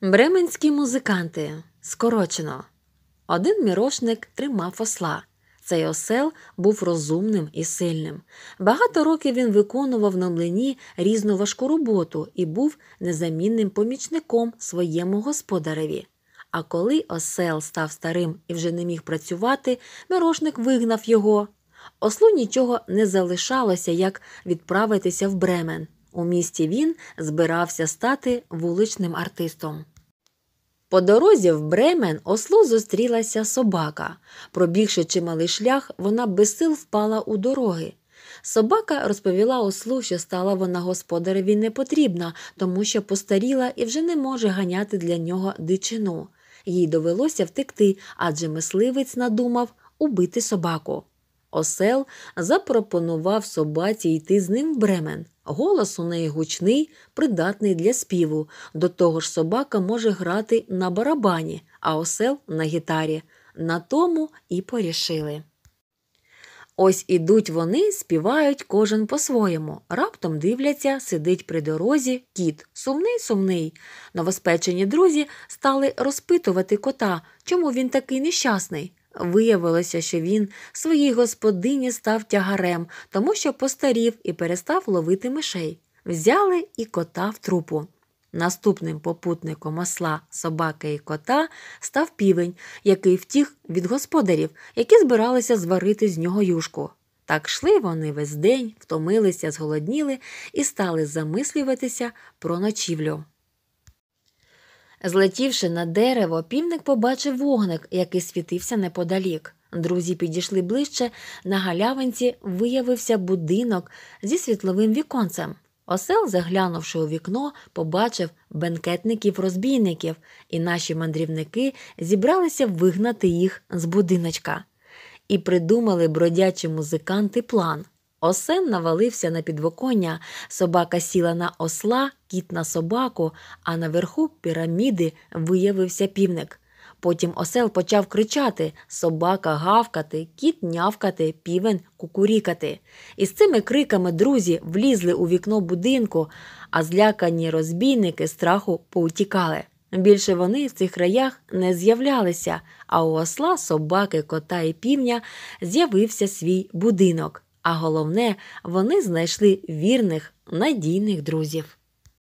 Бременські музиканти. Скорочено. Один мірошник тримав осла. Цей осел був розумним і сильним. Багато років він виконував на млині різну важку роботу і був незамінним помічником своєму господареві. А коли осел став старим і вже не міг працювати, мирошник вигнав його. Ослу нічого не залишалося, як відправитися в Бремен. У місті він збирався стати вуличним артистом. По дорозі в Бремен ослу зустрілася собака. Пробігши чималий шлях, вона без сил впала у дороги. Собака розповіла ослу, що стала вона господареві непотрібна, тому що постаріла і вже не може ганяти для нього дичину. Їй довелося втекти, адже мисливець надумав убити собаку. Осел запропонував собаці йти з ним в бремен. Голос у неї гучний, придатний для співу. До того ж, собака може грати на барабані, а осел на гітарі. На тому і порішили. Ось ідуть вони, співають кожен по-своєму. Раптом дивляться, сидить при дорозі кіт. Сумний, сумний. Новоспечені друзі стали розпитувати кота, чому він такий нещасний. Виявилося, що він своїй господині став тягарем, тому що постарів і перестав ловити мишей. Взяли і кота в трупу. Наступним попутником осла, собаки і кота став півень, який втіх від господарів, які збиралися зварити з нього юшку. Так йшли вони весь день, втомилися, зголодніли і стали замислюватися про ночівлю. Злетівши на дерево, півник побачив вогник, який світився неподалік. Друзі підійшли ближче, на галявинці виявився будинок зі світловим віконцем. Осел, заглянувши у вікно, побачив бенкетників-розбійників, і наші мандрівники зібралися вигнати їх з будиночка і придумали бродячі музиканти план. Осен навалився на підвоконня, собака сіла на осла, кіт на собаку, а наверху піраміди виявився півник. Потім осел почав кричати, собака гавкати, кіт нявкати, півень кукурікати. І з цими криками друзі влізли у вікно будинку, а злякані розбійники страху поутікали. Більше вони в цих краях не з'являлися, а у осла, собаки, кота і півня з'явився свій будинок а головне, вони знайшли вірних, надійних друзів.